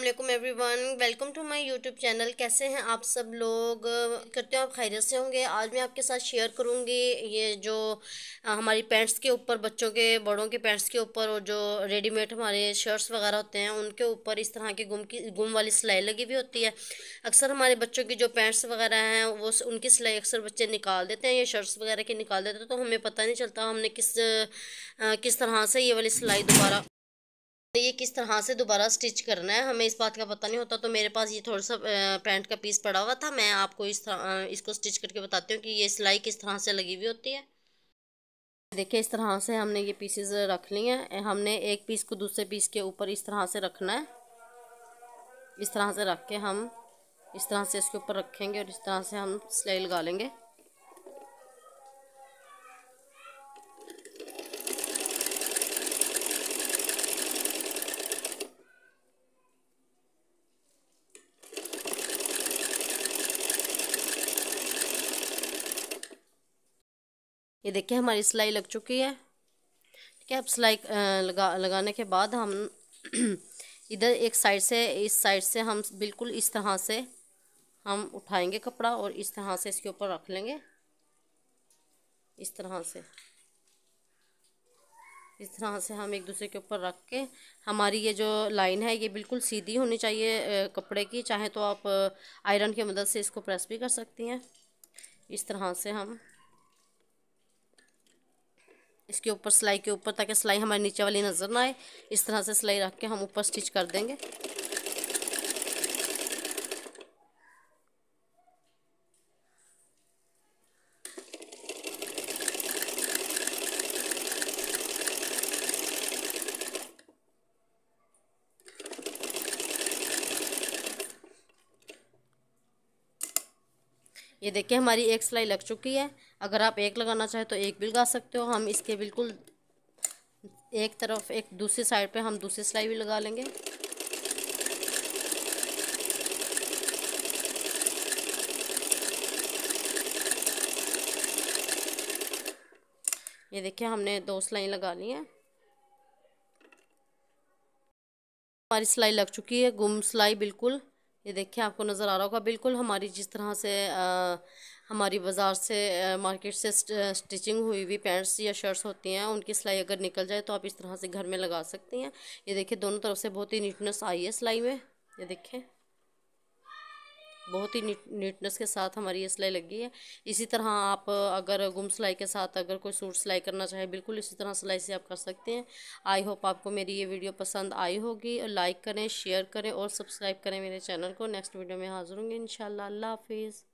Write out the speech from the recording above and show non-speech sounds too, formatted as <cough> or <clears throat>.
अल्लाम everyone welcome to my YouTube channel कैसे हैं आप सब लोग करते हो आप खैरियत से होंगे आज मैं आपके साथ शेयर करूँगी ये जो हमारी पैंट्स के ऊपर बच्चों के बड़ों के पैंट्स के ऊपर और जो रेडीमेड हमारे शर्ट्स वगैरह होते हैं उनके ऊपर इस तरह के गुम की गुम वाली सिलाई लगी हुई होती है अक्सर हमारे बच्चों की जो पैंट्स वगैरह हैं वो उनकी सिलाई अक्सर बच्चे निकाल देते हैं या शर्ट्स वगैरह के निकाल देते हैं तो हमें पता नहीं चलता हमने किस किस तरह से ये वाली सिलाई दोबारा तो ये किस तरह से दोबारा स्टिच करना है हमें इस बात का पता नहीं होता तो मेरे पास ये थोड़ा सा पैंट का पीस पड़ा हुआ था मैं आपको इस तरह इसको स्टिच करके बताती हूँ कि ये सिलाई किस तरह से लगी हुई होती है देखिए इस तरह से हमने ये पीसेस रख लिए हैं हमने एक पीस को दूसरे पीस के ऊपर इस तरह से रखना है इस तरह से रख के हम इस तरह से इसके ऊपर रखेंगे और इस तरह से हम सिलाई लगा लेंगे ये देखिए हमारी सिलाई लग चुकी है ठीक है अब सिलाई लगा लगाने के बाद हम <clears throat> इधर एक साइड से इस साइड से हम बिल्कुल इस तरह से हम उठाएंगे कपड़ा और इस तरह से इसके ऊपर रख लेंगे इस तरह से इस तरह से हम एक दूसरे के ऊपर रख के हमारी ये जो लाइन है ये बिल्कुल सीधी होनी चाहिए कपड़े की चाहे तो आप आयरन की मदद से इसको प्रेस भी कर सकती हैं इस तरह से हम इसके ऊपर सिलाई के ऊपर ताकि सिलाई हमारे नीचे वाली नज़र ना आए इस तरह से सिलाई रख के हम ऊपर स्टिच कर देंगे ये देखिए हमारी एक सिलाई लग चुकी है अगर आप एक लगाना चाहें तो एक भी लगा सकते हो हम इसके बिल्कुल एक तरफ एक दूसरी साइड पे हम दूसरी सिलाई भी लगा लेंगे ये देखिए हमने दो सिलाई लगा ली है हमारी सिलाई लग चुकी है गुम सिलाई बिल्कुल ये देखिए आपको नज़र आ रहा होगा बिल्कुल हमारी जिस तरह से आ, हमारी बाज़ार से मार्केट से स्टिचिंग हुई हुई पैंट्स या शर्ट्स होती हैं उनकी सिलाई अगर निकल जाए तो आप इस तरह से घर में लगा सकती हैं ये देखिए दोनों तरफ से बहुत ही नीटनेस आई है सिलाई में ये देखें बहुत ही नीट नीटनेस के साथ हमारी ये सिलाई लगी है इसी तरह आप अगर गुम सिलाई के साथ अगर कोई सूट सिलाई करना चाहे बिल्कुल इसी तरह सिलाई से आप कर सकते हैं आई होप आपको मेरी ये वीडियो पसंद आई होगी और लाइक करें शेयर करें और सब्सक्राइब करें मेरे चैनल को नेक्स्ट वीडियो में हाजिर होंगे इन अल्लाह हाफिज़